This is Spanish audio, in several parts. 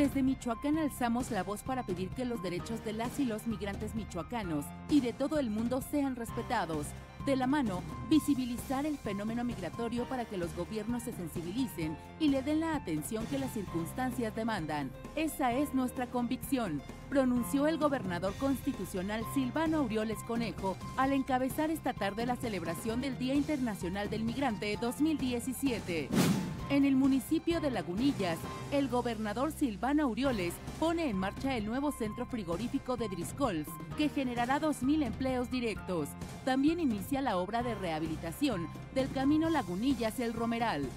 Desde Michoacán alzamos la voz para pedir que los derechos de las y los migrantes michoacanos y de todo el mundo sean respetados. De la mano, visibilizar el fenómeno migratorio para que los gobiernos se sensibilicen y le den la atención que las circunstancias demandan. Esa es nuestra convicción, pronunció el gobernador constitucional Silvano Aureoles Conejo al encabezar esta tarde la celebración del Día Internacional del Migrante 2017. En el municipio de Lagunillas, el gobernador Silvana Urioles pone en marcha el nuevo centro frigorífico de Driscolls, que generará 2.000 empleos directos. También inicia la obra de rehabilitación del camino Lagunillas-El Romeral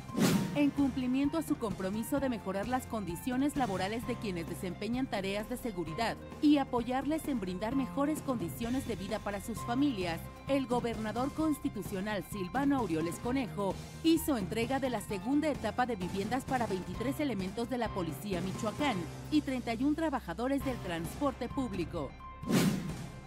en cumplimiento a su compromiso de mejorar las condiciones laborales de quienes desempeñan tareas de seguridad y apoyarles en brindar mejores condiciones de vida para sus familias, el gobernador constitucional Silvano Aureoles Conejo hizo entrega de la segunda etapa de viviendas para 23 elementos de la Policía Michoacán y 31 trabajadores del transporte público.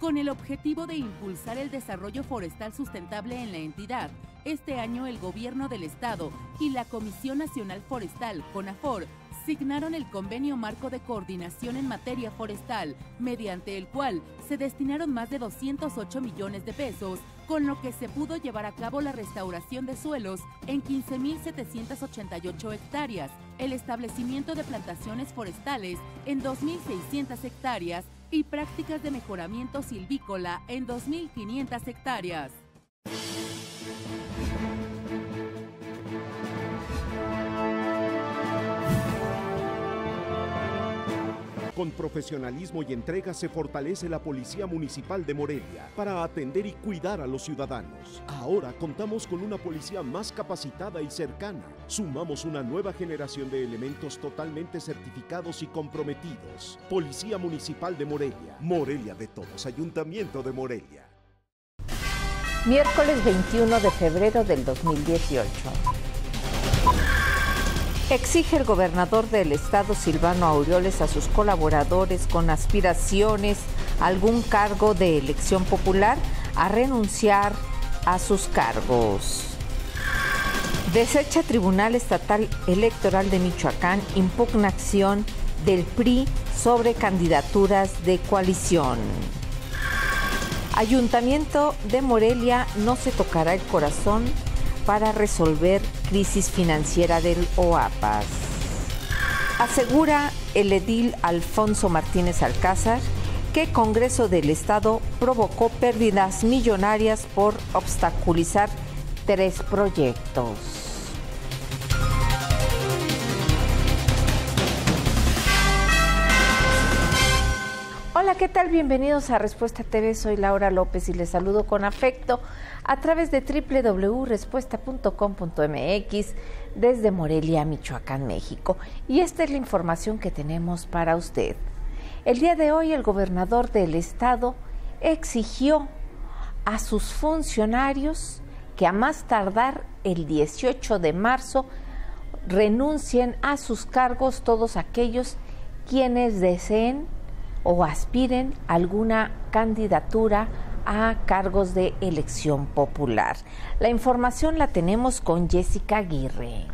Con el objetivo de impulsar el desarrollo forestal sustentable en la entidad, este año el Gobierno del Estado y la Comisión Nacional Forestal, CONAFOR, signaron el convenio marco de coordinación en materia forestal, mediante el cual se destinaron más de 208 millones de pesos, con lo que se pudo llevar a cabo la restauración de suelos en 15.788 hectáreas, el establecimiento de plantaciones forestales en 2.600 hectáreas, y prácticas de mejoramiento silvícola en 2.500 hectáreas. Con profesionalismo y entrega se fortalece la Policía Municipal de Morelia para atender y cuidar a los ciudadanos. Ahora contamos con una policía más capacitada y cercana. Sumamos una nueva generación de elementos totalmente certificados y comprometidos. Policía Municipal de Morelia. Morelia de todos. Ayuntamiento de Morelia. Miércoles 21 de febrero del 2018 exige el gobernador del estado Silvano Aureoles a sus colaboradores con aspiraciones a algún cargo de elección popular a renunciar a sus cargos. Desecha Tribunal Estatal Electoral de Michoacán impugna acción del PRI sobre candidaturas de coalición. Ayuntamiento de Morelia no se tocará el corazón para resolver crisis financiera del OAPAS. Asegura el edil Alfonso Martínez Alcázar que Congreso del Estado provocó pérdidas millonarias por obstaculizar tres proyectos. ¿qué tal? Bienvenidos a Respuesta TV. Soy Laura López y les saludo con afecto a través de www.respuesta.com.mx desde Morelia, Michoacán, México. Y esta es la información que tenemos para usted. El día de hoy el gobernador del estado exigió a sus funcionarios que a más tardar el 18 de marzo renuncien a sus cargos todos aquellos quienes deseen o aspiren alguna candidatura a cargos de elección popular. La información la tenemos con Jessica Aguirre.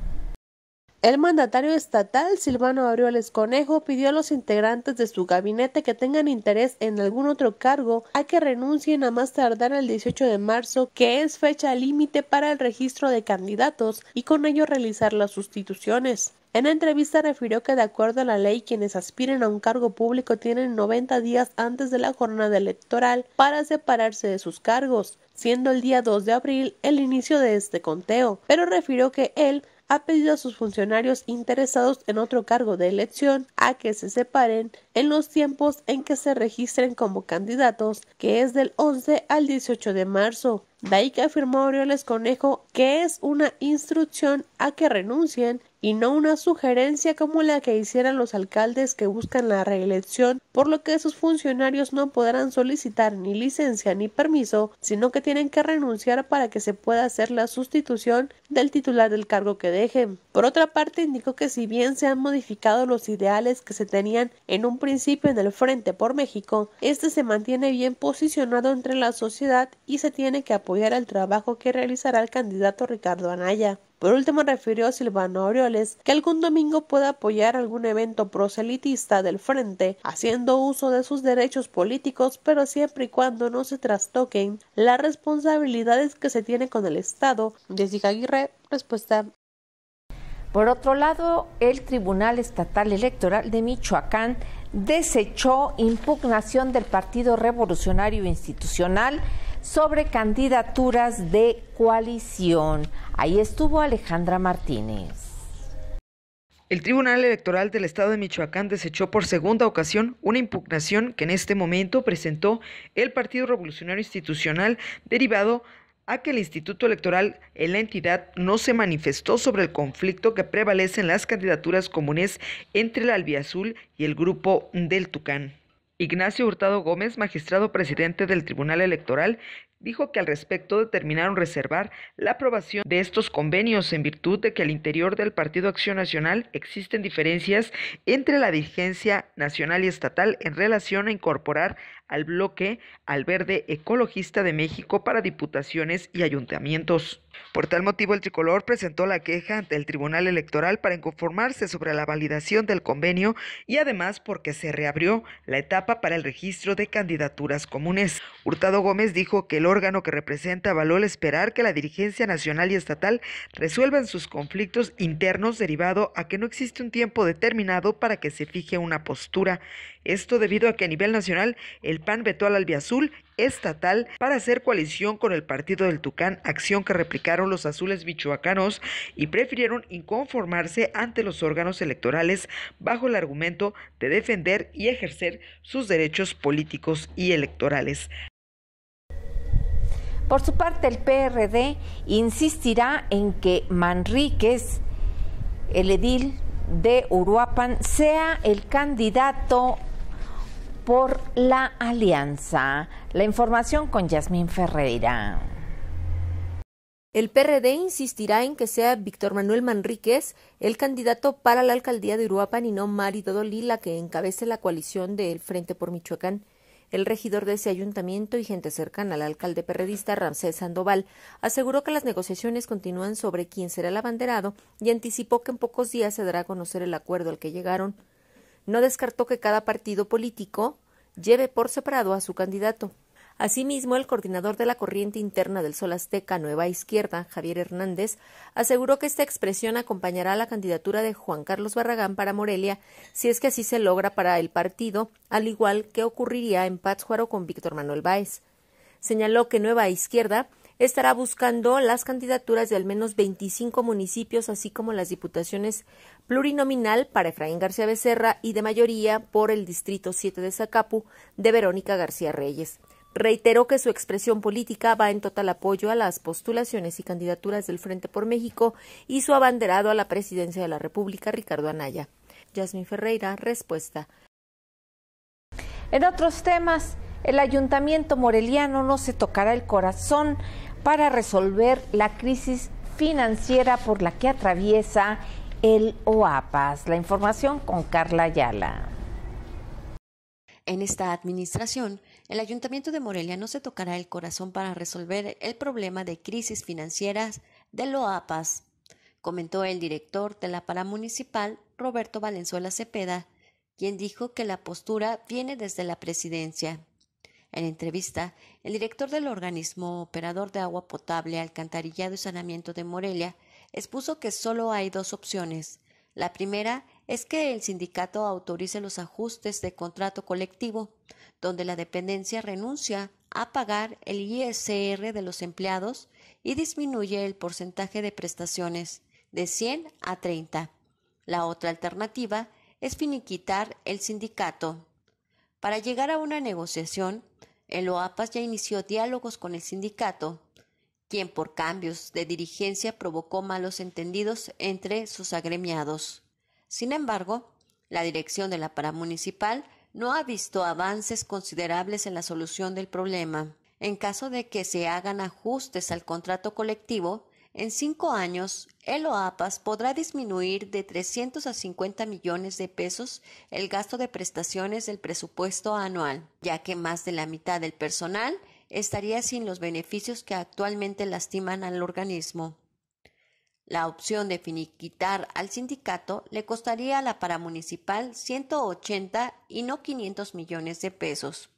El mandatario estatal Silvano Arioles Conejo pidió a los integrantes de su gabinete que tengan interés en algún otro cargo a que renuncien a más tardar el 18 de marzo, que es fecha límite para el registro de candidatos, y con ello realizar las sustituciones. En entrevista refirió que de acuerdo a la ley quienes aspiren a un cargo público tienen 90 días antes de la jornada electoral para separarse de sus cargos, siendo el día 2 de abril el inicio de este conteo, pero refirió que él ha pedido a sus funcionarios interesados en otro cargo de elección a que se separen en los tiempos en que se registren como candidatos, que es del 11 al 18 de marzo. De ahí que afirmó Orioles Conejo que es una instrucción a que renuncien y no una sugerencia como la que hicieran los alcaldes que buscan la reelección, por lo que sus funcionarios no podrán solicitar ni licencia ni permiso, sino que tienen que renunciar para que se pueda hacer la sustitución del titular del cargo que dejen. Por otra parte, indicó que si bien se han modificado los ideales que se tenían en un principio en el Frente por México, este se mantiene bien posicionado entre la sociedad y se tiene que apoyar el trabajo que realizará el candidato Ricardo Anaya. Por último, refirió Silvano Aureoles que algún domingo pueda apoyar algún evento proselitista del frente, haciendo uso de sus derechos políticos, pero siempre y cuando no se trastoquen las responsabilidades que se tiene con el Estado. Jessica Aguirre, respuesta por otro lado, el Tribunal Estatal Electoral de Michoacán desechó impugnación del Partido Revolucionario Institucional sobre candidaturas de coalición. Ahí estuvo Alejandra Martínez. El Tribunal Electoral del Estado de Michoacán desechó por segunda ocasión una impugnación que en este momento presentó el Partido Revolucionario Institucional derivado a que el Instituto Electoral en la entidad no se manifestó sobre el conflicto que prevalece en las candidaturas comunes entre el Albiazul y el grupo del Tucán. Ignacio Hurtado Gómez, magistrado presidente del Tribunal Electoral, dijo que al respecto determinaron reservar la aprobación de estos convenios en virtud de que al interior del Partido Acción Nacional existen diferencias entre la dirigencia nacional y estatal en relación a incorporar al bloque al verde ecologista de México para diputaciones y ayuntamientos. Por tal motivo, el tricolor presentó la queja ante el Tribunal Electoral para inconformarse sobre la validación del convenio y además porque se reabrió la etapa para el registro de candidaturas comunes. Hurtado Gómez dijo que el órgano que representa el esperar que la dirigencia nacional y estatal resuelvan sus conflictos internos derivado a que no existe un tiempo determinado para que se fije una postura. Esto debido a que a nivel nacional el PAN vetó al albiazul estatal para hacer coalición con el partido del Tucán, acción que replicaron los azules michoacanos y prefirieron inconformarse ante los órganos electorales bajo el argumento de defender y ejercer sus derechos políticos y electorales. Por su parte, el PRD insistirá en que Manríquez, el edil de Uruapan, sea el candidato por la alianza. La información con Yasmín Ferreira. El PRD insistirá en que sea Víctor Manuel Manríquez el candidato para la alcaldía de Uruapan y no Mari Dodolí la que encabece la coalición del Frente por Michoacán. El regidor de ese ayuntamiento y gente cercana al alcalde perredista Ramsés Sandoval aseguró que las negociaciones continúan sobre quién será el abanderado y anticipó que en pocos días se dará a conocer el acuerdo al que llegaron no descartó que cada partido político lleve por separado a su candidato. Asimismo, el coordinador de la corriente interna del Sol Azteca Nueva Izquierda, Javier Hernández, aseguró que esta expresión acompañará a la candidatura de Juan Carlos Barragán para Morelia, si es que así se logra para el partido, al igual que ocurriría en Pátzcuaro con Víctor Manuel Báez. Señaló que Nueva Izquierda estará buscando las candidaturas de al menos 25 municipios, así como las diputaciones plurinominal para Efraín García Becerra y de mayoría por el Distrito 7 de Zacapu de Verónica García Reyes. Reiteró que su expresión política va en total apoyo a las postulaciones y candidaturas del Frente por México y su abanderado a la presidencia de la República, Ricardo Anaya. Yasmin Ferreira, respuesta. En otros temas, el ayuntamiento moreliano no se tocará el corazón para resolver la crisis financiera por la que atraviesa el OAPAS. La información con Carla Ayala. En esta administración, el Ayuntamiento de Morelia no se tocará el corazón para resolver el problema de crisis financieras del OAPAS, comentó el director de la paramunicipal, Roberto Valenzuela Cepeda, quien dijo que la postura viene desde la presidencia. En entrevista, el director del organismo operador de agua potable, alcantarillado y sanamiento de Morelia expuso que solo hay dos opciones. La primera es que el sindicato autorice los ajustes de contrato colectivo, donde la dependencia renuncia a pagar el ISR de los empleados y disminuye el porcentaje de prestaciones de 100 a 30. La otra alternativa es finiquitar el sindicato. Para llegar a una negociación, el OAPAS ya inició diálogos con el sindicato, quien por cambios de dirigencia provocó malos entendidos entre sus agremiados. Sin embargo, la dirección de la paramunicipal no ha visto avances considerables en la solución del problema. En caso de que se hagan ajustes al contrato colectivo, en cinco años, el OAPAS podrá disminuir de 300 a 50 millones de pesos el gasto de prestaciones del presupuesto anual, ya que más de la mitad del personal estaría sin los beneficios que actualmente lastiman al organismo. La opción de finiquitar al sindicato le costaría a la paramunicipal 180 y no 500 millones de pesos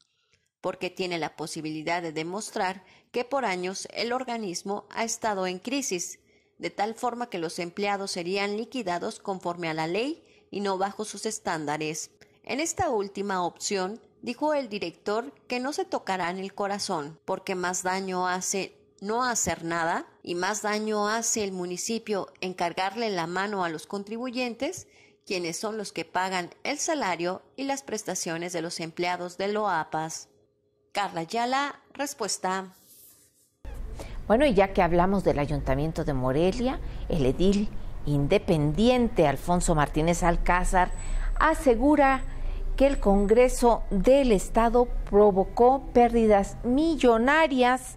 porque tiene la posibilidad de demostrar que por años el organismo ha estado en crisis, de tal forma que los empleados serían liquidados conforme a la ley y no bajo sus estándares. En esta última opción, dijo el director que no se tocarán el corazón, porque más daño hace no hacer nada y más daño hace el municipio encargarle la mano a los contribuyentes, quienes son los que pagan el salario y las prestaciones de los empleados de LOAPAS. Carla Ayala, respuesta. Bueno, y ya que hablamos del Ayuntamiento de Morelia, el edil independiente Alfonso Martínez Alcázar asegura que el Congreso del Estado provocó pérdidas millonarias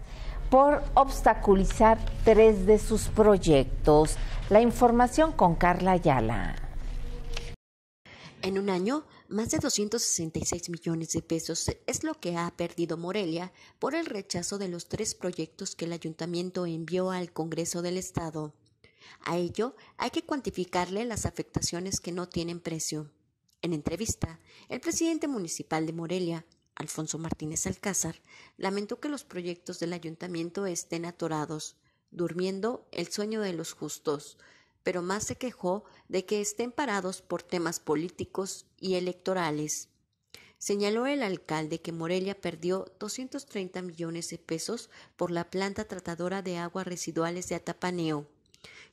por obstaculizar tres de sus proyectos. La información con Carla Ayala. En un año, más de 266 millones de pesos es lo que ha perdido Morelia por el rechazo de los tres proyectos que el ayuntamiento envió al Congreso del Estado. A ello hay que cuantificarle las afectaciones que no tienen precio. En entrevista, el presidente municipal de Morelia, Alfonso Martínez Alcázar, lamentó que los proyectos del ayuntamiento estén atorados, durmiendo el sueño de los justos, pero más se quejó de que estén parados por temas políticos y electorales. Señaló el alcalde que Morelia perdió 230 millones de pesos por la planta tratadora de aguas residuales de Atapaneo,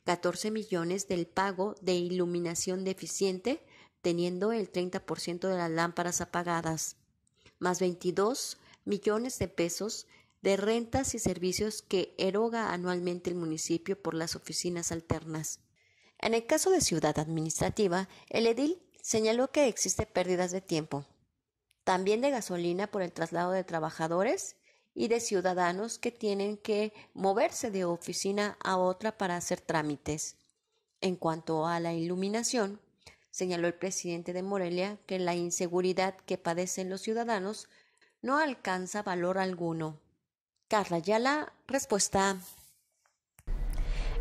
14 millones del pago de iluminación deficiente, teniendo el 30% de las lámparas apagadas, más 22 millones de pesos de rentas y servicios que eroga anualmente el municipio por las oficinas alternas. En el caso de ciudad administrativa, el edil señaló que existe pérdidas de tiempo, también de gasolina por el traslado de trabajadores y de ciudadanos que tienen que moverse de oficina a otra para hacer trámites. En cuanto a la iluminación, señaló el presidente de Morelia que la inseguridad que padecen los ciudadanos no alcanza valor alguno. Carla Yala, respuesta.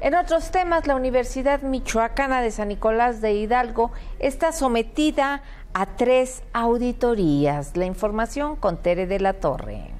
En otros temas, la Universidad Michoacana de San Nicolás de Hidalgo está sometida a tres auditorías. La información con Tere de la Torre.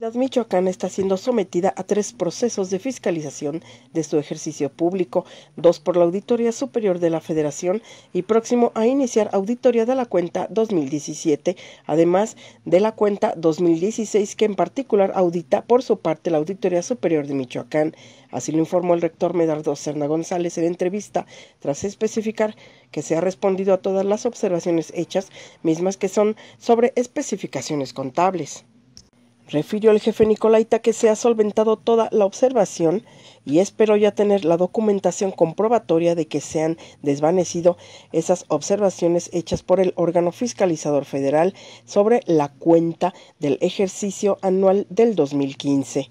La Michoacán está siendo sometida a tres procesos de fiscalización de su ejercicio público, dos por la Auditoría Superior de la Federación y próximo a iniciar auditoría de la cuenta 2017, además de la cuenta 2016 que en particular audita por su parte la Auditoría Superior de Michoacán. Así lo informó el rector Medardo Serna González en entrevista, tras especificar que se ha respondido a todas las observaciones hechas, mismas que son sobre especificaciones contables. Refirió al jefe Nicolaita que se ha solventado toda la observación y espero ya tener la documentación comprobatoria de que se han desvanecido esas observaciones hechas por el órgano fiscalizador federal sobre la cuenta del ejercicio anual del 2015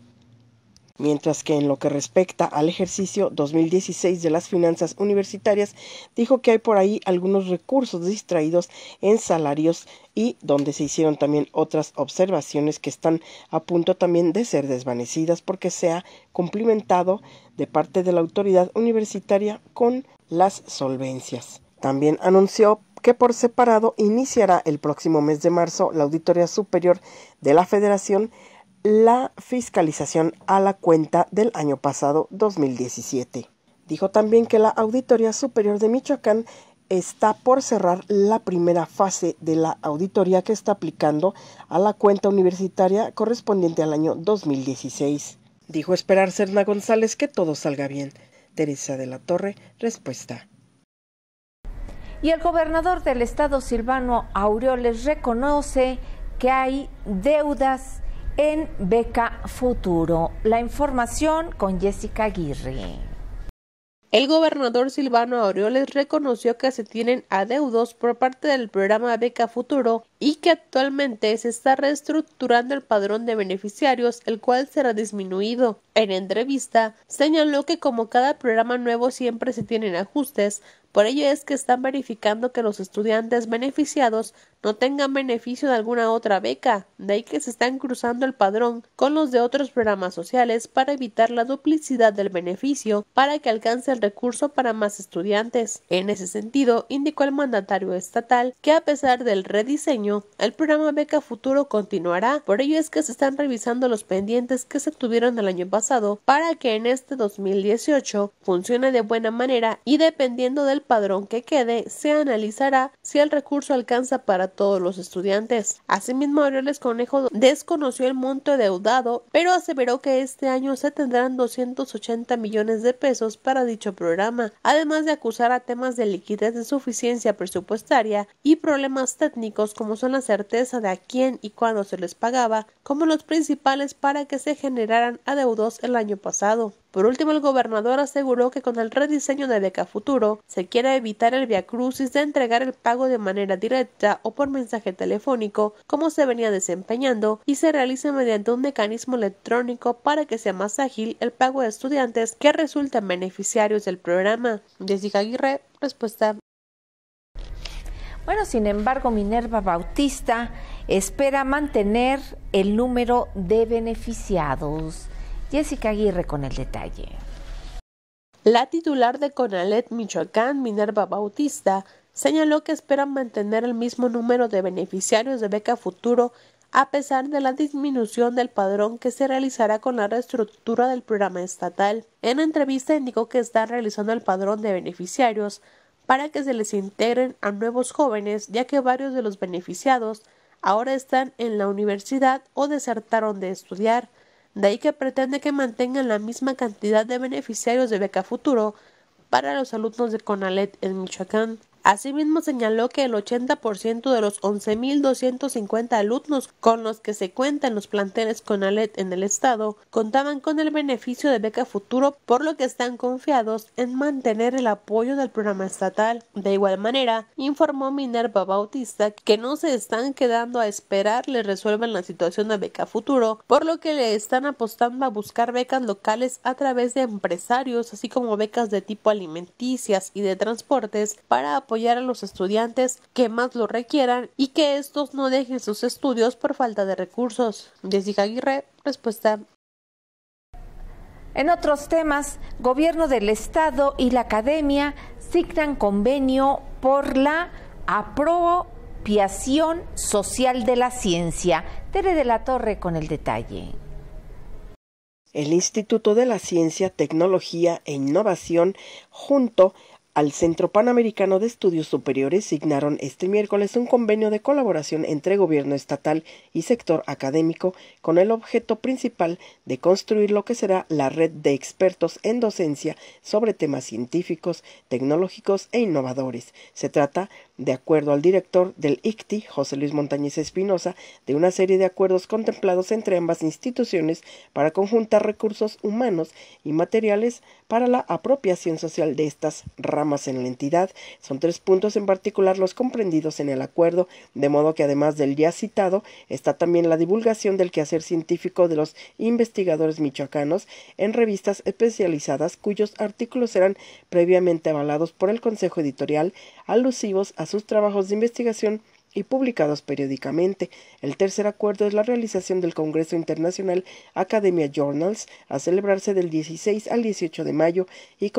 mientras que en lo que respecta al ejercicio 2016 de las finanzas universitarias, dijo que hay por ahí algunos recursos distraídos en salarios y donde se hicieron también otras observaciones que están a punto también de ser desvanecidas porque se ha cumplimentado de parte de la autoridad universitaria con las solvencias. También anunció que por separado iniciará el próximo mes de marzo la Auditoría Superior de la Federación la fiscalización a la cuenta del año pasado 2017. Dijo también que la Auditoría Superior de Michoacán está por cerrar la primera fase de la auditoría que está aplicando a la cuenta universitaria correspondiente al año 2016. Dijo esperar Serna González que todo salga bien. Teresa de la Torre, respuesta. Y el gobernador del estado Silvano Aureoles reconoce que hay deudas en Beca Futuro. La información con Jessica Aguirre. El gobernador Silvano Aureoles reconoció que se tienen adeudos por parte del programa Beca Futuro y que actualmente se está reestructurando el padrón de beneficiarios, el cual será disminuido. En entrevista, señaló que como cada programa nuevo siempre se tienen ajustes, por ello es que están verificando que los estudiantes beneficiados no tengan beneficio de alguna otra beca, de ahí que se están cruzando el padrón con los de otros programas sociales para evitar la duplicidad del beneficio para que alcance el recurso para más estudiantes. En ese sentido, indicó el mandatario estatal que a pesar del rediseño el programa Beca Futuro continuará, por ello es que se están revisando los pendientes que se tuvieron el año pasado para que en este 2018 funcione de buena manera y dependiendo del padrón que quede se analizará si el recurso alcanza para todos los estudiantes. Asimismo, Aureoles Conejo desconoció el monto deudado, pero aseveró que este año se tendrán 280 millones de pesos para dicho programa, además de acusar a temas de liquidez de suficiencia presupuestaria y problemas técnicos como son la certeza de a quién y cuándo se les pagaba, como los principales para que se generaran adeudos el año pasado. Por último, el gobernador aseguró que con el rediseño de Beca Futuro se quiere evitar el viacrucis de entregar el pago de manera directa o por mensaje telefónico, como se venía desempeñando, y se realice mediante un mecanismo electrónico para que sea más ágil el pago de estudiantes que resultan beneficiarios del programa. Jessica Aguirre, respuesta. Bueno, sin embargo, Minerva Bautista espera mantener el número de beneficiados. Jessica Aguirre con el detalle. La titular de Conalet Michoacán, Minerva Bautista, señaló que esperan mantener el mismo número de beneficiarios de Beca Futuro a pesar de la disminución del padrón que se realizará con la reestructura del programa estatal. En entrevista indicó que está realizando el padrón de beneficiarios para que se les integren a nuevos jóvenes, ya que varios de los beneficiados ahora están en la universidad o desertaron de estudiar. De ahí que pretende que mantengan la misma cantidad de beneficiarios de Beca Futuro para los alumnos de CONALET en Michoacán. Asimismo, señaló que el 80% de los 11.250 alumnos con los que se cuentan los planteles con alet en el estado contaban con el beneficio de beca futuro, por lo que están confiados en mantener el apoyo del programa estatal. De igual manera, informó Minerva Bautista que no se están quedando a esperar le resuelvan la situación de beca futuro, por lo que le están apostando a buscar becas locales a través de empresarios, así como becas de tipo alimenticias y de transportes para apoyar a los estudiantes que más lo requieran y que estos no dejen sus estudios por falta de recursos. Aguirre, respuesta. En otros temas, gobierno del Estado y la academia signan convenio por la apropiación social de la ciencia. Tere de la Torre con el detalle. El Instituto de la Ciencia, Tecnología e Innovación, junto al Centro Panamericano de Estudios Superiores signaron este miércoles un convenio de colaboración entre gobierno estatal y sector académico con el objeto principal de construir lo que será la red de expertos en docencia sobre temas científicos, tecnológicos e innovadores. Se trata, de acuerdo al director del ICTI, José Luis Montañez Espinosa, de una serie de acuerdos contemplados entre ambas instituciones para conjuntar recursos humanos y materiales para la apropiación social de estas ramas en la entidad. Son tres puntos en particular los comprendidos en el acuerdo, de modo que además del ya citado, está también la divulgación del quehacer científico de los investigadores michoacanos en revistas especializadas cuyos artículos serán previamente avalados por el Consejo Editorial, alusivos a sus trabajos de investigación y publicados periódicamente. El tercer acuerdo es la realización del Congreso Internacional Academia Journals a celebrarse del 16 al 18 de mayo y,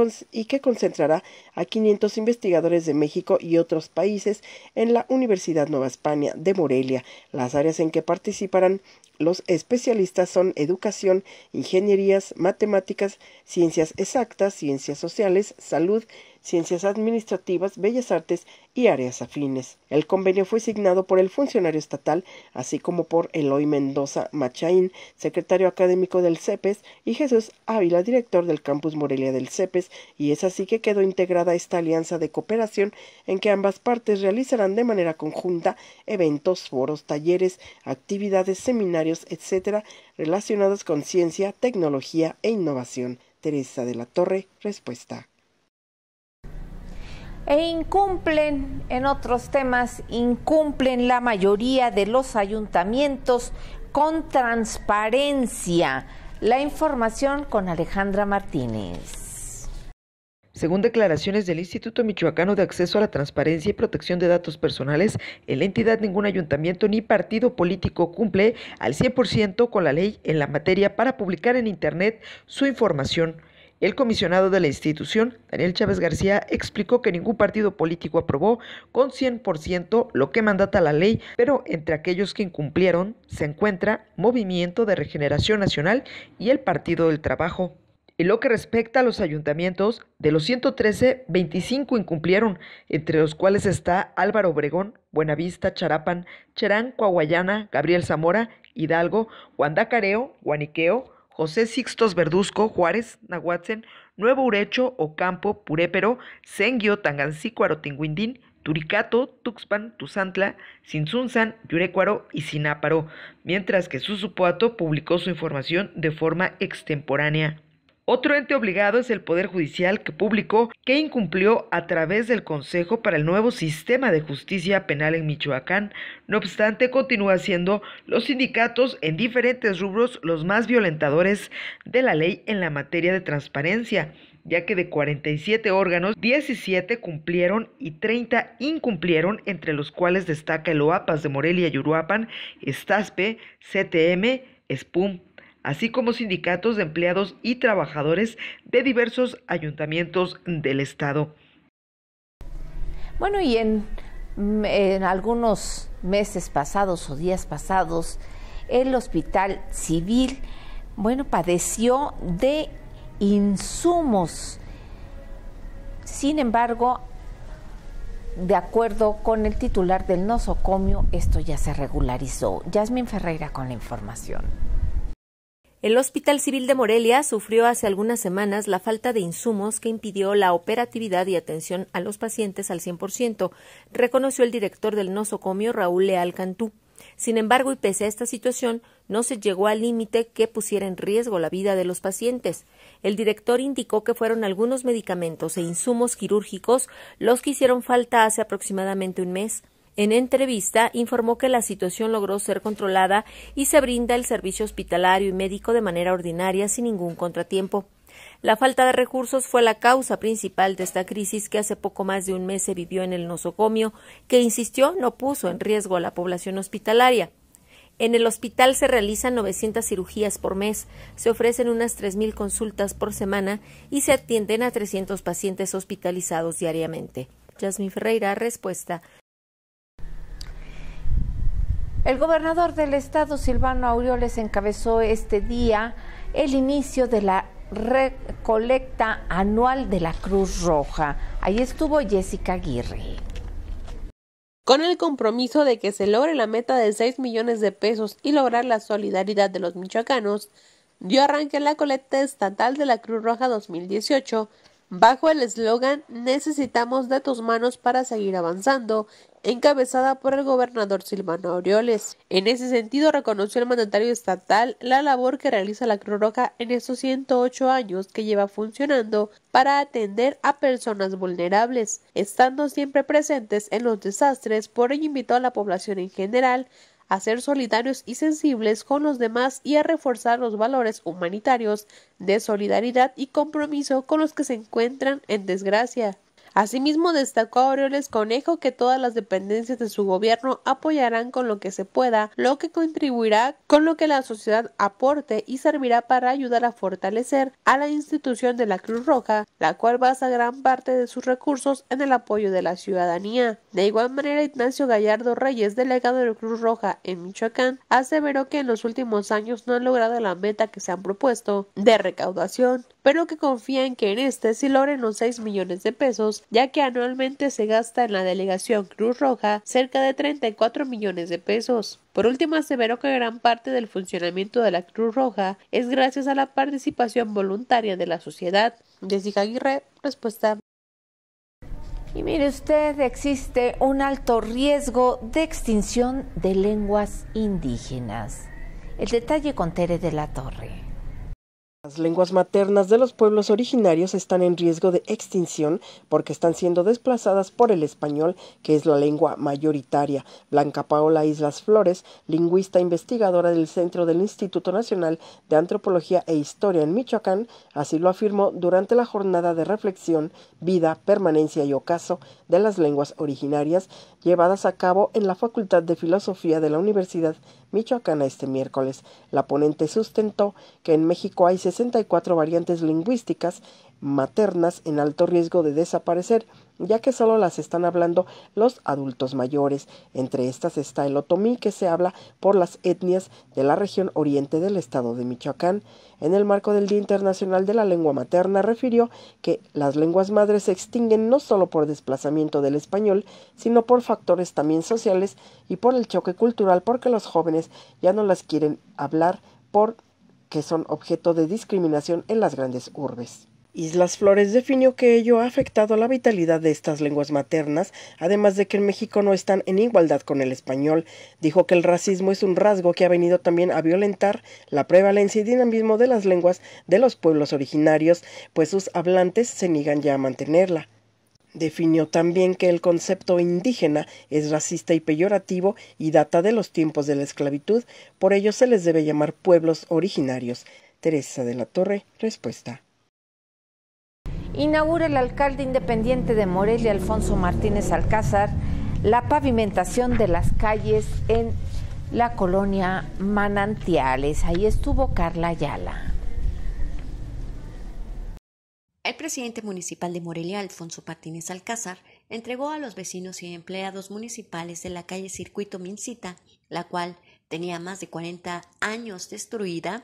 que concentrará a 500 investigadores de México y otros países en la Universidad Nueva España de Morelia. Las áreas en que participarán los especialistas son educación, ingenierías, matemáticas, ciencias exactas, ciencias sociales, salud, ciencias administrativas, bellas artes y áreas afines. El convenio fue signado por el funcionario estatal, así como por Eloy Mendoza Machain, secretario académico del CEPES, y Jesús Ávila, director del campus Morelia del CEPES, y es así que quedó integrada esta alianza de cooperación en que ambas partes realizarán de manera conjunta eventos, foros, talleres, actividades, seminarios, etcétera, relacionados con ciencia, tecnología e innovación. Teresa de la Torre, respuesta e incumplen en otros temas, incumplen la mayoría de los ayuntamientos con transparencia. La información con Alejandra Martínez. Según declaraciones del Instituto Michoacano de Acceso a la Transparencia y Protección de Datos Personales, en la entidad ningún ayuntamiento ni partido político cumple al 100% con la ley en la materia para publicar en Internet su información. El comisionado de la institución, Daniel Chávez García, explicó que ningún partido político aprobó con 100% lo que mandata la ley, pero entre aquellos que incumplieron se encuentra Movimiento de Regeneración Nacional y el Partido del Trabajo. En lo que respecta a los ayuntamientos, de los 113, 25 incumplieron, entre los cuales está Álvaro Obregón, Buenavista, Charapan, Cherán, Coahuayana, Gabriel Zamora, Hidalgo, Guandacareo, Guaniqueo, José Sixtos Verduzco, Juárez, Nahuatzen, Nuevo Urecho, Ocampo, Purépero, Sengio Tangancícuaro, Tinguindín, Turicato, Tuxpan, Tuzantla, sinsunsan Yurecuaro y Sináparo, mientras que Susupuato publicó su información de forma extemporánea. Otro ente obligado es el Poder Judicial que publicó que incumplió a través del Consejo para el nuevo sistema de justicia penal en Michoacán. No obstante, continúa siendo los sindicatos en diferentes rubros los más violentadores de la ley en la materia de transparencia ya que de 47 órganos, 17 cumplieron y 30 incumplieron, entre los cuales destaca el OAPAS de Morelia y Uruapan, Estaspe, CTM, SPUM, así como sindicatos de empleados y trabajadores de diversos ayuntamientos del Estado. Bueno, y mm, en, algunos meses pasados o días pasados, el Hospital Civil, bueno, padeció de insumos. Sin embargo, de acuerdo con el titular del nosocomio, esto ya se regularizó. Yasmin Ferreira con la información. El Hospital Civil de Morelia sufrió hace algunas semanas la falta de insumos que impidió la operatividad y atención a los pacientes al 100%, reconoció el director del nosocomio Raúl Leal Cantú. Sin embargo, y pese a esta situación, no se llegó al límite que pusiera en riesgo la vida de los pacientes. El director indicó que fueron algunos medicamentos e insumos quirúrgicos los que hicieron falta hace aproximadamente un mes. En entrevista, informó que la situación logró ser controlada y se brinda el servicio hospitalario y médico de manera ordinaria sin ningún contratiempo. La falta de recursos fue la causa principal de esta crisis que hace poco más de un mes se vivió en el nosocomio, que insistió no puso en riesgo a la población hospitalaria. En el hospital se realizan 900 cirugías por mes, se ofrecen unas 3.000 consultas por semana y se atienden a 300 pacientes hospitalizados diariamente. Jasmine Ferreira, respuesta el gobernador del estado, Silvano Aureoles, encabezó este día el inicio de la recolecta anual de la Cruz Roja. Ahí estuvo Jessica Aguirre. Con el compromiso de que se logre la meta de 6 millones de pesos y lograr la solidaridad de los michoacanos, dio arranque a la colecta estatal de la Cruz Roja 2018, bajo el eslogan Necesitamos de Tus Manos para seguir avanzando, encabezada por el gobernador Silvano Aureoles. En ese sentido, reconoció el mandatario estatal la labor que realiza la Cruz Roja en estos 108 años que lleva funcionando para atender a personas vulnerables, estando siempre presentes en los desastres, por ello invitó a la población en general a ser solidarios y sensibles con los demás y a reforzar los valores humanitarios de solidaridad y compromiso con los que se encuentran en desgracia. Asimismo, destacó a Aureoles Conejo que todas las dependencias de su gobierno apoyarán con lo que se pueda, lo que contribuirá con lo que la sociedad aporte y servirá para ayudar a fortalecer a la institución de la Cruz Roja, la cual basa gran parte de sus recursos en el apoyo de la ciudadanía. De igual manera, Ignacio Gallardo Reyes, delegado de la Cruz Roja en Michoacán, aseveró que en los últimos años no han logrado la meta que se han propuesto de recaudación, pero que confían que en este sí logren los 6 millones de pesos ya que anualmente se gasta en la delegación Cruz Roja cerca de 34 millones de pesos. Por último, aseveró que gran parte del funcionamiento de la Cruz Roja es gracias a la participación voluntaria de la sociedad. Aguirre, respuesta. Y mire usted, existe un alto riesgo de extinción de lenguas indígenas. El detalle con Tere de la Torre. Las lenguas maternas de los pueblos originarios están en riesgo de extinción porque están siendo desplazadas por el español, que es la lengua mayoritaria. Blanca Paola Islas Flores, lingüista investigadora del Centro del Instituto Nacional de Antropología e Historia en Michoacán, así lo afirmó durante la jornada de reflexión, vida, permanencia y ocaso de las lenguas originarias llevadas a cabo en la Facultad de Filosofía de la Universidad Michoacana este miércoles. La ponente sustentó que en México hay 64 variantes lingüísticas maternas en alto riesgo de desaparecer ya que solo las están hablando los adultos mayores. Entre estas está el otomí, que se habla por las etnias de la región oriente del estado de Michoacán. En el marco del Día Internacional de la Lengua Materna refirió que las lenguas madres se extinguen no solo por desplazamiento del español, sino por factores también sociales y por el choque cultural porque los jóvenes ya no las quieren hablar porque son objeto de discriminación en las grandes urbes. Islas Flores definió que ello ha afectado la vitalidad de estas lenguas maternas, además de que en México no están en igualdad con el español. Dijo que el racismo es un rasgo que ha venido también a violentar la prevalencia y dinamismo de las lenguas de los pueblos originarios, pues sus hablantes se niegan ya a mantenerla. Definió también que el concepto indígena es racista y peyorativo y data de los tiempos de la esclavitud, por ello se les debe llamar pueblos originarios. Teresa de la Torre, respuesta inaugura el alcalde independiente de Morelia, Alfonso Martínez Alcázar, la pavimentación de las calles en la colonia Manantiales. Ahí estuvo Carla Ayala. El presidente municipal de Morelia, Alfonso Martínez Alcázar, entregó a los vecinos y empleados municipales de la calle Circuito Mincita, la cual tenía más de 40 años destruida,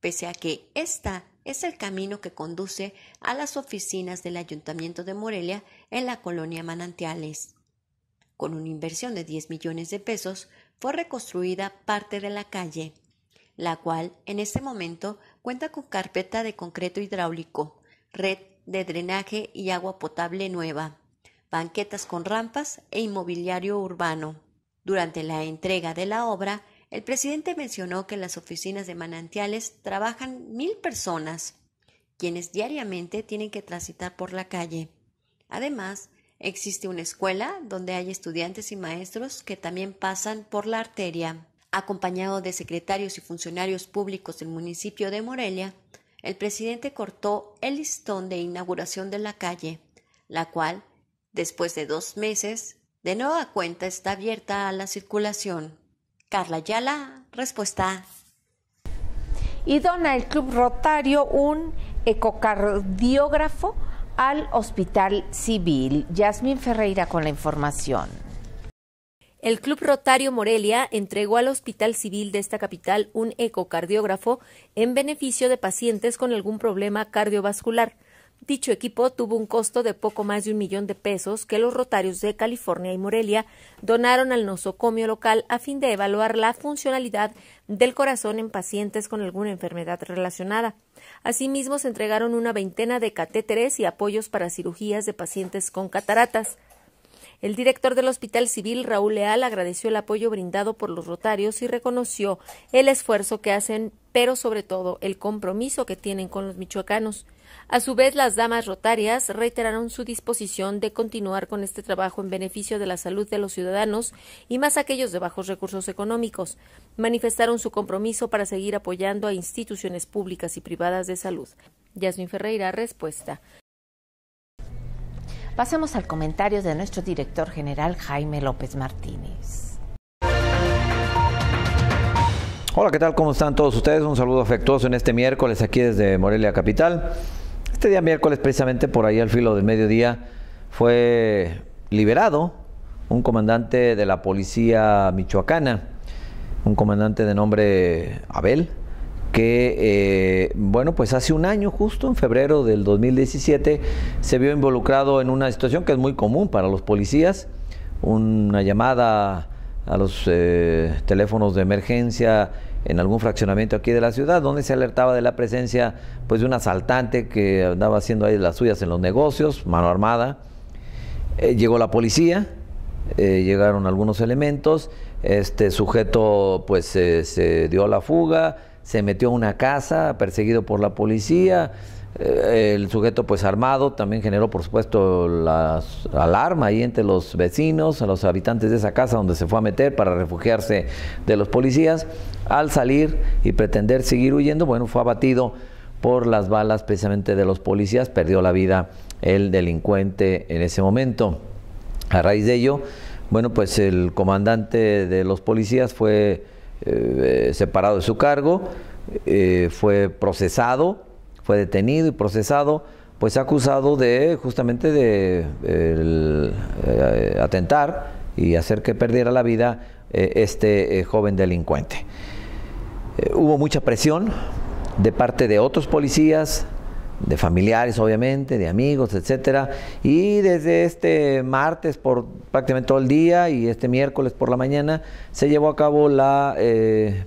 pese a que esta es el camino que conduce a las oficinas del Ayuntamiento de Morelia en la colonia Manantiales. Con una inversión de 10 millones de pesos, fue reconstruida parte de la calle, la cual en este momento cuenta con carpeta de concreto hidráulico, red de drenaje y agua potable nueva, banquetas con rampas e inmobiliario urbano. Durante la entrega de la obra, el presidente mencionó que en las oficinas de manantiales trabajan mil personas, quienes diariamente tienen que transitar por la calle. Además, existe una escuela donde hay estudiantes y maestros que también pasan por la arteria. Acompañado de secretarios y funcionarios públicos del municipio de Morelia, el presidente cortó el listón de inauguración de la calle, la cual, después de dos meses, de nueva cuenta está abierta a la circulación. Carla Yala, respuesta. Y dona el Club Rotario un ecocardiógrafo al Hospital Civil. Yasmín Ferreira con la información. El Club Rotario Morelia entregó al Hospital Civil de esta capital un ecocardiógrafo en beneficio de pacientes con algún problema cardiovascular. Dicho equipo tuvo un costo de poco más de un millón de pesos que los Rotarios de California y Morelia donaron al nosocomio local a fin de evaluar la funcionalidad del corazón en pacientes con alguna enfermedad relacionada. Asimismo, se entregaron una veintena de catéteres y apoyos para cirugías de pacientes con cataratas. El director del Hospital Civil, Raúl Leal, agradeció el apoyo brindado por los Rotarios y reconoció el esfuerzo que hacen, pero sobre todo el compromiso que tienen con los michoacanos. A su vez, las damas rotarias reiteraron su disposición de continuar con este trabajo en beneficio de la salud de los ciudadanos y más aquellos de bajos recursos económicos. Manifestaron su compromiso para seguir apoyando a instituciones públicas y privadas de salud. Yasmin Ferreira, respuesta. Pasemos al comentario de nuestro director general Jaime López Martínez. Hola, ¿qué tal? ¿Cómo están todos ustedes? Un saludo afectuoso en este miércoles aquí desde Morelia Capital. Este día miércoles, precisamente por ahí al filo del mediodía, fue liberado un comandante de la policía michoacana, un comandante de nombre Abel, que, eh, bueno, pues hace un año, justo en febrero del 2017, se vio involucrado en una situación que es muy común para los policías, una llamada a los eh, teléfonos de emergencia en algún fraccionamiento aquí de la ciudad, donde se alertaba de la presencia pues, de un asaltante que andaba haciendo ahí las suyas en los negocios, mano armada. Eh, llegó la policía, eh, llegaron algunos elementos, este sujeto pues se dio a la fuga, se metió a una casa perseguido por la policía. Eh, el sujeto pues armado también generó por supuesto la alarma ahí entre los vecinos, a los habitantes de esa casa donde se fue a meter para refugiarse de los policías. Al salir y pretender seguir huyendo, bueno, fue abatido por las balas precisamente de los policías, perdió la vida el delincuente en ese momento. A raíz de ello, bueno, pues el comandante de los policías fue eh, separado de su cargo, eh, fue procesado fue detenido y procesado, pues acusado de justamente de eh, atentar y hacer que perdiera la vida eh, este eh, joven delincuente. hubo mucha presión de parte de otros policías, de familiares obviamente, de amigos, etcétera, y desde este martes por prácticamente todo el día y este miércoles por la mañana se llevó a cabo la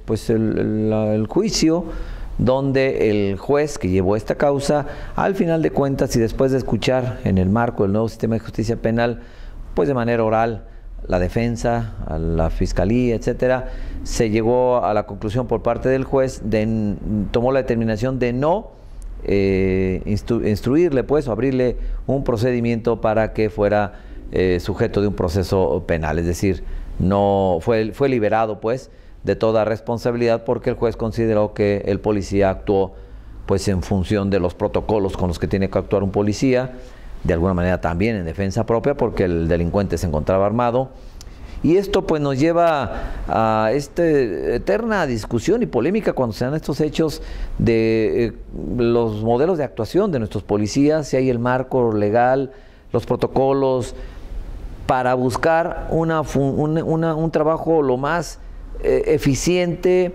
pues el juicio donde el juez que llevó esta causa, al final de cuentas y después de escuchar en el marco del nuevo sistema de justicia penal, pues de manera oral, la defensa, a la fiscalía, etcétera, se llegó a la conclusión por parte del juez, de, tomó la determinación de no eh, instruirle, pues, o abrirle un procedimiento para que fuera eh, sujeto de un proceso penal, es decir, no fue, fue liberado, pues, de toda responsabilidad porque el juez consideró que el policía actuó pues en función de los protocolos con los que tiene que actuar un policía, de alguna manera también en defensa propia porque el delincuente se encontraba armado. Y esto pues nos lleva a esta eterna discusión y polémica cuando se dan estos hechos de eh, los modelos de actuación de nuestros policías, si hay el marco legal, los protocolos, para buscar una, un trabajo lo más eh, eficiente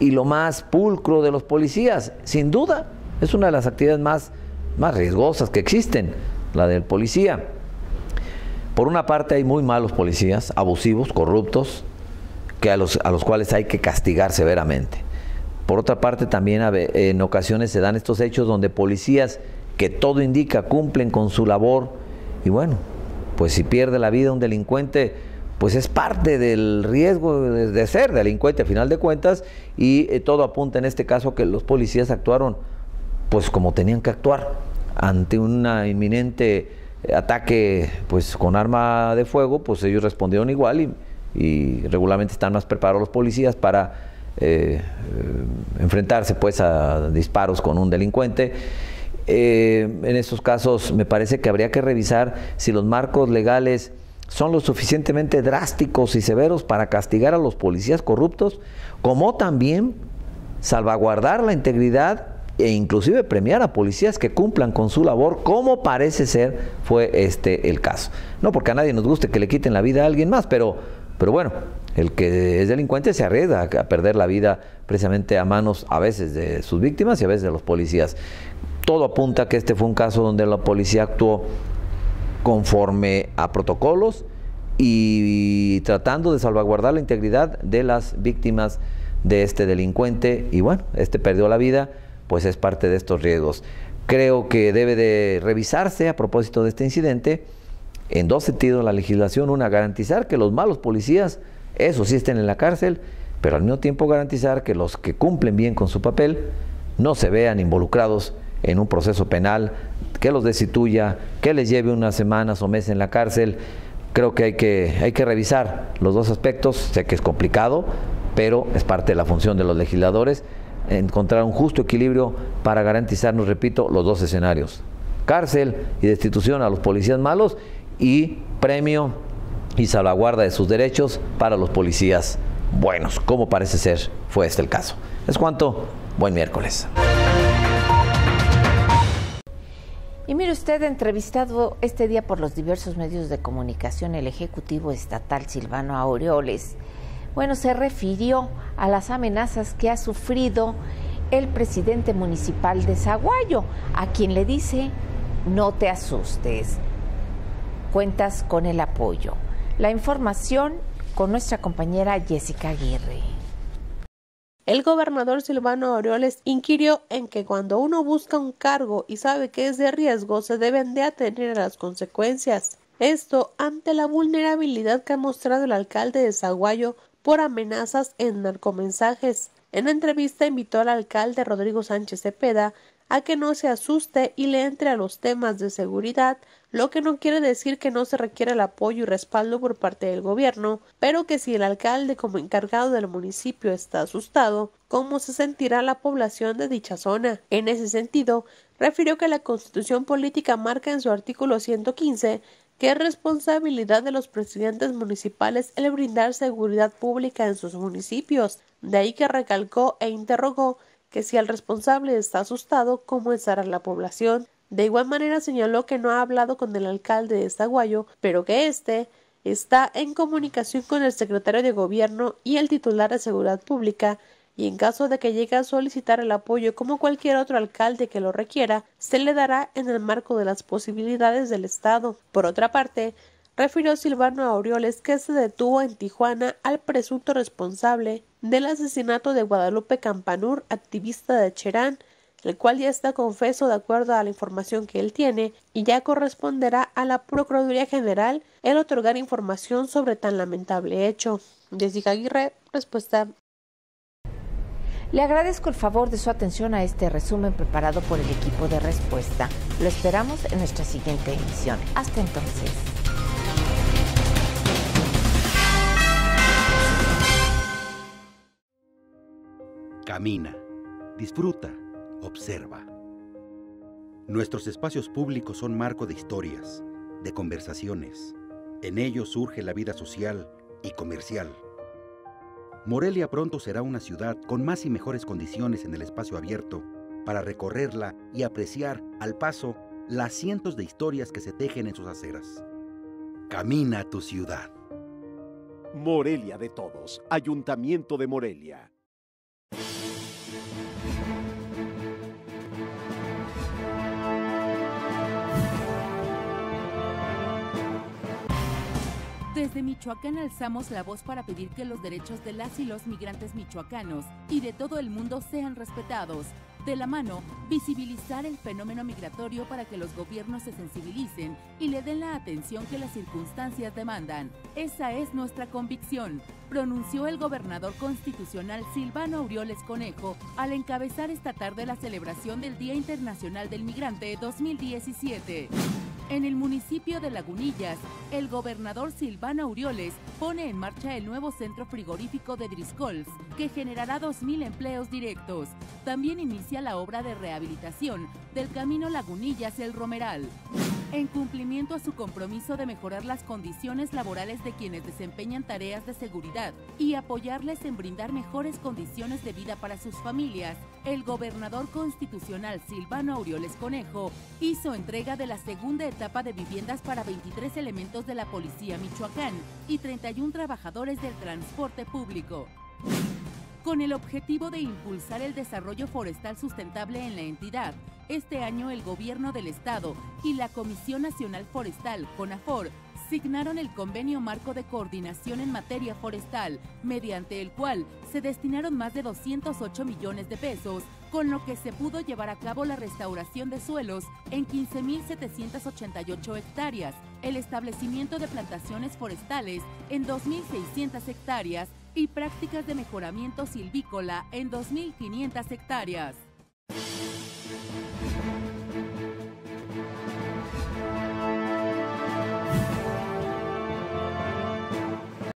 y lo más pulcro de los policías. Sin duda, es una de las actividades más, más riesgosas que existen, la del policía. Por una parte hay muy malos policías, abusivos, corruptos, que a, los, a los cuales hay que castigar severamente. Por otra parte, también en ocasiones se dan estos hechos donde policías que todo indica cumplen con su labor y bueno, pues si pierde la vida un delincuente, pues es parte del riesgo de ser delincuente a final de cuentas y eh, todo apunta en este caso que los policías actuaron pues como tenían que actuar ante un inminente ataque pues con arma de fuego pues ellos respondieron igual y, regularmente están más preparados los policías para eh, eh, enfrentarse pues a disparos con un delincuente en estos casos me parece que habría que revisar si los marcos legales son lo suficientemente drásticos y severos para castigar a los policías corruptos, como también salvaguardar la integridad e inclusive premiar a policías que cumplan con su labor, como parece ser fue este el caso. No porque a nadie nos guste que le quiten la vida a alguien más, pero, pero bueno, el que es delincuente se arriesga a perder la vida precisamente a manos a veces de sus víctimas y a veces de los policías. Todo apunta a que este fue un caso donde la policía actuó conforme a protocolos y tratando de salvaguardar la integridad de las víctimas de este delincuente. Y bueno, este perdió la vida, pues es parte de estos riesgos. Creo que debe de revisarse a propósito de este incidente en dos sentidos la legislación. Una, garantizar que los malos policías, eso sí, estén en la cárcel, pero al mismo tiempo garantizar que los que cumplen bien con su papel no se vean involucrados en un proceso penal que los destituya, que les lleve unas semanas o meses en la cárcel. Creo que hay, que hay que revisar los dos aspectos. Sé que es complicado, pero es parte de la función de los legisladores encontrar un justo equilibrio para garantizarnos, repito, los dos escenarios. Cárcel y destitución a los policías malos y premio y salvaguarda de sus derechos para los policías buenos, como parece ser fue este el caso. Es cuanto, buen miércoles. Y mire usted, entrevistado este día por los diversos medios de comunicación, el Ejecutivo Estatal Silvano Aureoles, bueno, se refirió a las amenazas que ha sufrido el presidente municipal de Zaguayo, a quien le dice, no te asustes, cuentas con el apoyo. La información con nuestra compañera Jessica Aguirre. El gobernador Silvano Aureoles inquirió en que cuando uno busca un cargo y sabe que es de riesgo, se deben de atener a las consecuencias. Esto ante la vulnerabilidad que ha mostrado el alcalde de Zaguayo por amenazas en narcomensajes. En entrevista invitó al alcalde Rodrigo Sánchez Cepeda a que no se asuste y le entre a los temas de seguridad, lo que no quiere decir que no se requiera el apoyo y respaldo por parte del gobierno, pero que si el alcalde como encargado del municipio está asustado, ¿cómo se sentirá la población de dicha zona? En ese sentido, refirió que la Constitución política marca en su artículo 115 que es responsabilidad de los presidentes municipales el brindar seguridad pública en sus municipios, de ahí que recalcó e interrogó que si el responsable está asustado, ¿cómo estará la población? De igual manera señaló que no ha hablado con el alcalde de Zaguayo, pero que éste está en comunicación con el secretario de Gobierno y el titular de Seguridad Pública, y en caso de que llegue a solicitar el apoyo como cualquier otro alcalde que lo requiera, se le dará en el marco de las posibilidades del Estado. Por otra parte, refirió Silvano Aureoles que se detuvo en Tijuana al presunto responsable del asesinato de Guadalupe Campanur, activista de Cherán, el cual ya está confeso de acuerdo a la información que él tiene, y ya corresponderá a la Procuraduría General el otorgar información sobre tan lamentable hecho. Desde Aguirre, respuesta. Le agradezco el favor de su atención a este resumen preparado por el equipo de respuesta. Lo esperamos en nuestra siguiente edición. Hasta entonces. Camina, disfruta, observa. Nuestros espacios públicos son marco de historias, de conversaciones. En ellos surge la vida social y comercial. Morelia pronto será una ciudad con más y mejores condiciones en el espacio abierto para recorrerla y apreciar al paso las cientos de historias que se tejen en sus aceras. Camina tu ciudad. Morelia de todos, Ayuntamiento de Morelia. Desde Michoacán alzamos la voz para pedir que los derechos de las y los migrantes michoacanos y de todo el mundo sean respetados. De la mano, visibilizar el fenómeno migratorio para que los gobiernos se sensibilicen y le den la atención que las circunstancias demandan. Esa es nuestra convicción, pronunció el gobernador constitucional Silvano Aureoles Conejo al encabezar esta tarde la celebración del Día Internacional del Migrante 2017. En el municipio de Lagunillas, el gobernador Silvana Urioles pone en marcha el nuevo centro frigorífico de Driscolls, que generará 2.000 empleos directos. También inicia la obra de rehabilitación del camino Lagunillas-El Romeral. En cumplimiento a su compromiso de mejorar las condiciones laborales de quienes desempeñan tareas de seguridad y apoyarles en brindar mejores condiciones de vida para sus familias, el gobernador constitucional Silvano Aureoles Conejo hizo entrega de la segunda etapa de viviendas para 23 elementos de la Policía Michoacán y 31 trabajadores del transporte público. Con el objetivo de impulsar el desarrollo forestal sustentable en la entidad, este año el Gobierno del Estado y la Comisión Nacional Forestal, CONAFOR, signaron el convenio marco de coordinación en materia forestal, mediante el cual se destinaron más de 208 millones de pesos, con lo que se pudo llevar a cabo la restauración de suelos en 15.788 hectáreas, el establecimiento de plantaciones forestales en 2.600 hectáreas, y prácticas de mejoramiento silvícola en 2.500 hectáreas.